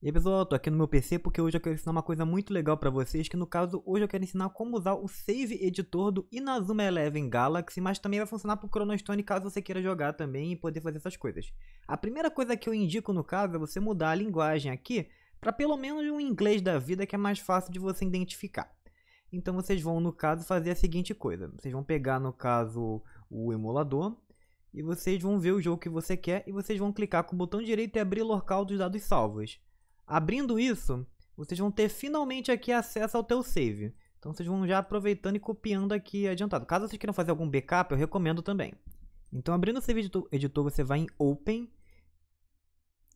E aí pessoal, tô aqui no meu PC porque hoje eu quero ensinar uma coisa muito legal para vocês, que no caso hoje eu quero ensinar como usar o Save Editor do Inazuma Eleven Galaxy, mas também vai funcionar pro Chrono Stone caso você queira jogar também e poder fazer essas coisas. A primeira coisa que eu indico no caso é você mudar a linguagem aqui para pelo menos um inglês da vida que é mais fácil de você identificar. Então vocês vão no caso fazer a seguinte coisa, vocês vão pegar no caso o emulador, e vocês vão ver o jogo que você quer e vocês vão clicar com o botão direito e abrir local dos dados salvos. Abrindo isso, vocês vão ter finalmente aqui acesso ao teu save. Então vocês vão já aproveitando e copiando aqui adiantado. Caso vocês queiram fazer algum backup, eu recomendo também. Então abrindo o Save Editor, você vai em Open.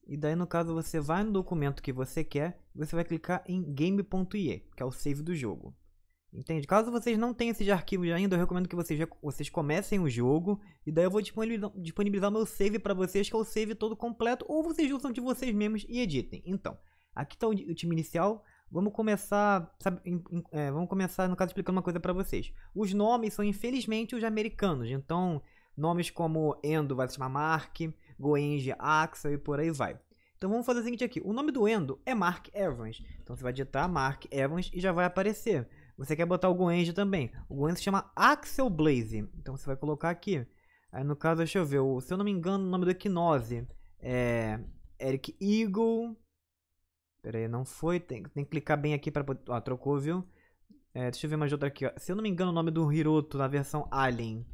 E daí no caso você vai no documento que você quer, você vai clicar em game.ie, que é o save do jogo. Entende? Caso vocês não tenham esses arquivos ainda, eu recomendo que vocês, vocês comecem o jogo. E daí eu vou disponibilizar meu save para vocês, que é o save todo completo. Ou vocês usam de vocês mesmos e editem. Então, aqui está o, o time inicial. Vamos começar, sabe, em, em, é, vamos começar, no caso, explicando uma coisa para vocês. Os nomes são, infelizmente, os americanos. Então, nomes como Endo vai se chamar Mark, Goenji, Axel e por aí vai. Então vamos fazer o seguinte aqui. O nome do Endo é Mark Evans. Então você vai digitar Mark Evans e já vai aparecer. Você quer botar o Goenji também. O Goenji se chama Axel Blaze. Então você vai colocar aqui. Aí no caso, deixa eu ver. O, se eu não me engano, o nome do Equinose é Eric Eagle. Pera aí, não foi. Tem, tem que clicar bem aqui para poder... Ah, trocou, viu? É, deixa eu ver mais outra aqui. Ó. Se eu não me engano, o nome do Hiroto na versão Alien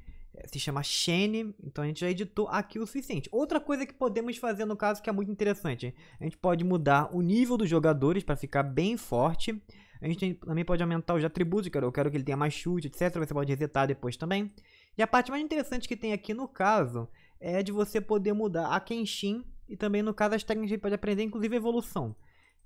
se chama Shane, então a gente já editou aqui o suficiente. Outra coisa que podemos fazer no caso que é muito interessante, a gente pode mudar o nível dos jogadores para ficar bem forte. A gente também pode aumentar os atributos, eu quero que ele tenha mais chute, etc. Você pode resetar depois também. E a parte mais interessante que tem aqui no caso é de você poder mudar a Kenshin e também no caso as técnicas que ele pode aprender, inclusive a evolução.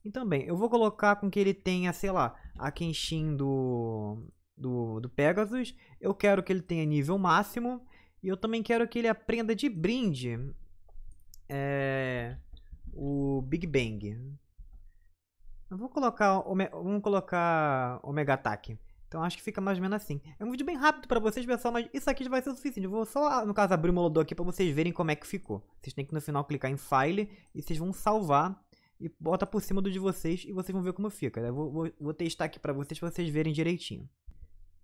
Então, bem, eu vou colocar com que ele tenha, sei lá, a Kenshin do do, do Pegasus. Eu quero que ele tenha nível máximo. E eu também quero que ele aprenda de brinde é, o Big Bang. Eu vou colocar, vamos colocar Omega Attack. Então acho que fica mais ou menos assim. É um vídeo bem rápido pra vocês, pessoal, mas isso aqui já vai ser o suficiente. Eu vou só, no caso, abrir o Molodô aqui pra vocês verem como é que ficou. Vocês têm que no final clicar em File e vocês vão salvar e bota por cima do de vocês e vocês vão ver como fica. Eu vou, vou, vou testar aqui pra vocês pra vocês verem direitinho.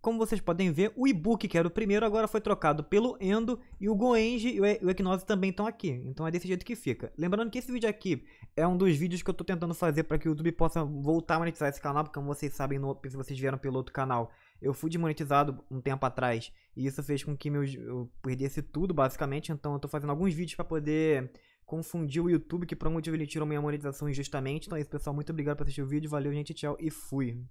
Como vocês podem ver, o Ibuki, que era o primeiro, agora foi trocado pelo Endo e o Goenji e o Equinose também estão aqui. Então é desse jeito que fica. Lembrando que esse vídeo aqui é um dos vídeos que eu estou tentando fazer para que o YouTube possa voltar a monetizar esse canal, porque como vocês sabem, no, se vocês vieram pelo outro canal, eu fui desmonetizado um tempo atrás e isso fez com que eu perdesse tudo, basicamente. Então eu estou fazendo alguns vídeos para poder confundir o YouTube, que por algum motivo ele tirou minha monetização injustamente. Então é isso, pessoal. Muito obrigado por assistir o vídeo. Valeu, gente. Tchau e fui.